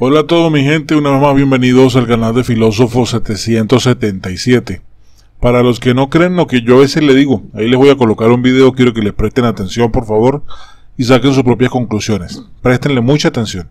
Hola a todos mi gente, una vez más bienvenidos al canal de Filósofo 777. Para los que no creen lo que yo a veces le digo, ahí les voy a colocar un video, quiero que les presten atención por favor y saquen sus propias conclusiones. prestenle mucha atención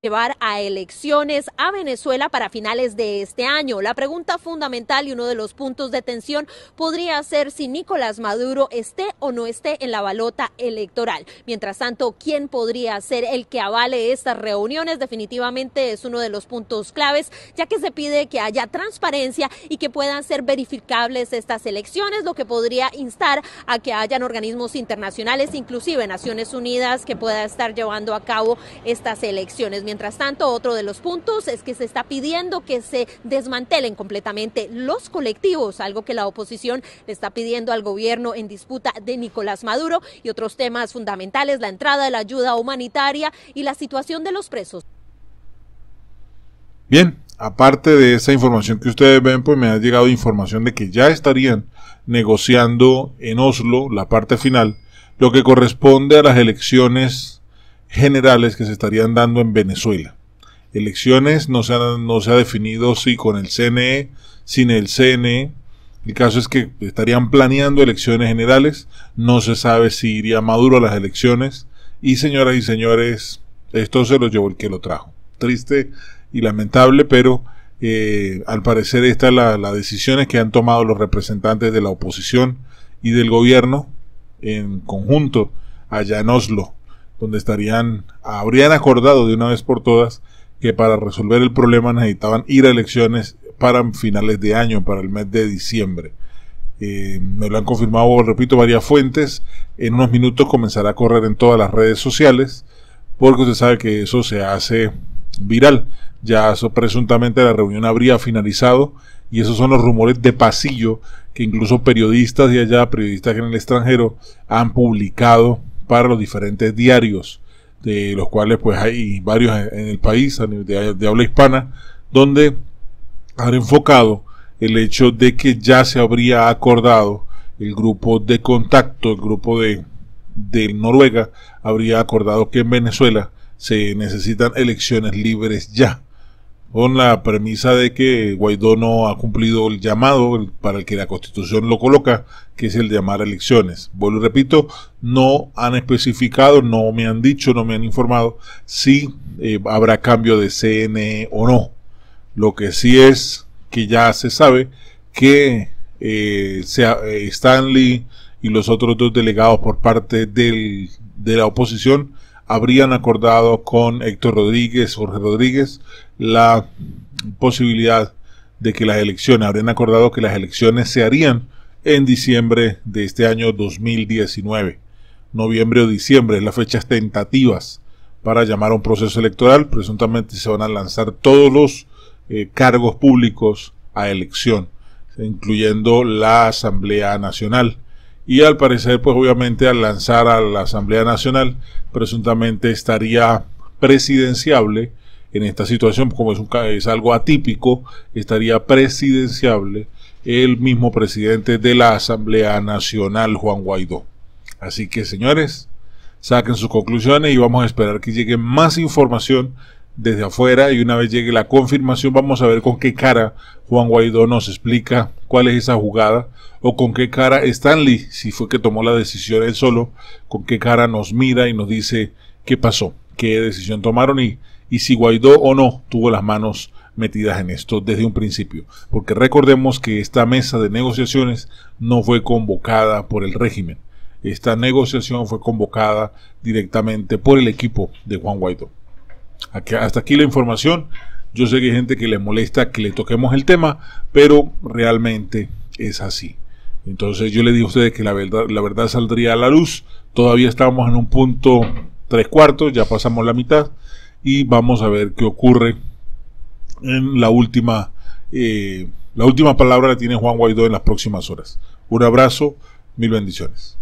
llevar a elecciones a Venezuela para finales de este año. La pregunta fundamental y uno de los puntos de tensión podría ser si Nicolás Maduro esté o no esté en la balota electoral. Mientras tanto, ¿quién podría ser el que avale estas reuniones? Definitivamente es uno de los puntos claves, ya que se pide que haya transparencia y que puedan ser verificables estas elecciones, lo que podría instar a que hayan organismos internacionales, inclusive Naciones Unidas, que pueda estar llevando a cabo estas elecciones. Mientras tanto, otro de los puntos es que se está pidiendo que se desmantelen completamente los colectivos, algo que la oposición le está pidiendo al gobierno en disputa de Nicolás Maduro y otros temas fundamentales, la entrada de la ayuda humanitaria y la situación de los presos. Bien, aparte de esa información que ustedes ven, pues me ha llegado información de que ya estarían negociando en Oslo la parte final, lo que corresponde a las elecciones generales que se estarían dando en Venezuela. Elecciones no se, han, no se ha definido si con el CNE, sin el CNE. El caso es que estarían planeando elecciones generales. No se sabe si iría Maduro a las elecciones. Y señoras y señores, esto se lo llevó el que lo trajo. Triste y lamentable, pero eh, al parecer estas las la decisiones que han tomado los representantes de la oposición y del gobierno en conjunto allá en Oslo, donde estarían, habrían acordado de una vez por todas que para resolver el problema necesitaban ir a elecciones para finales de año, para el mes de diciembre. Eh, me lo han confirmado, repito, varias fuentes. En unos minutos comenzará a correr en todas las redes sociales, porque usted sabe que eso se hace viral. Ya eso, presuntamente la reunión habría finalizado y esos son los rumores de pasillo que incluso periodistas Y allá, periodistas en el extranjero, han publicado para los diferentes diarios, de los cuales pues hay varios en el país de, habla hispana, donde han enfocado el hecho de que ya se habría acordado el grupo de contacto, el grupo de Noruega, habría acordado que en Venezuela se necesitan elecciones libres ya con la premisa de que Guaidó no ha cumplido el llamado para el que la constitución lo coloca, que es el llamar a elecciones. Vuelvo y repito, no han especificado, no me han dicho, no me han informado si eh, habrá cambio de CNE o no. Lo que sí es que ya se sabe que eh, sea, eh, Stanley y los otros dos delegados por parte de la oposición habrían acordado con Héctor Rodríguez, Jorge Rodríguez, la posibilidad de que las elecciones, habrían acordado que las elecciones se harían en diciembre de este año 2019. Noviembre o diciembre, las fechas tentativas para llamar a un proceso electoral. Presuntamente se van a lanzar todos los eh, cargos públicos a elección, incluyendo la Asamblea Nacional y al parecer pues obviamente al lanzar a la Asamblea Nacional presuntamente estaría presidenciable en esta situación como es, algo atípico estaría presidenciable el mismo presidente de la Asamblea Nacional Juan Guaidó así que señores saquen sus conclusiones y vamos a esperar que llegue más información desde afuera y una vez llegue la confirmación vamos a ver con qué cara Juan Guaidó nos explica cuál es esa jugada o con qué cara Stanley, si fue que tomó la decisión él solo, con qué cara nos mira y nos dice qué pasó, qué decisión tomaron y, y si Guaidó o no tuvo las manos metidas en esto desde un principio, porque recordemos que esta mesa de negociaciones no fue convocada por el régimen. Esta negociación fue convocada directamente por el equipo de Juan Guaidó hasta aquí la información. Yo sé que hay gente que le molesta que le toquemos el tema, pero realmente es así. Entonces yo le dije a ustedes que la verdad, la verdad saldría a la luz. Todavía estamos en un punto tres cuartos, ya pasamos la mitad y vamos a ver qué ocurre en la última. Eh, la última palabra la tiene Juan Guaidó en las próximas horas. Un abrazo, mil bendiciones.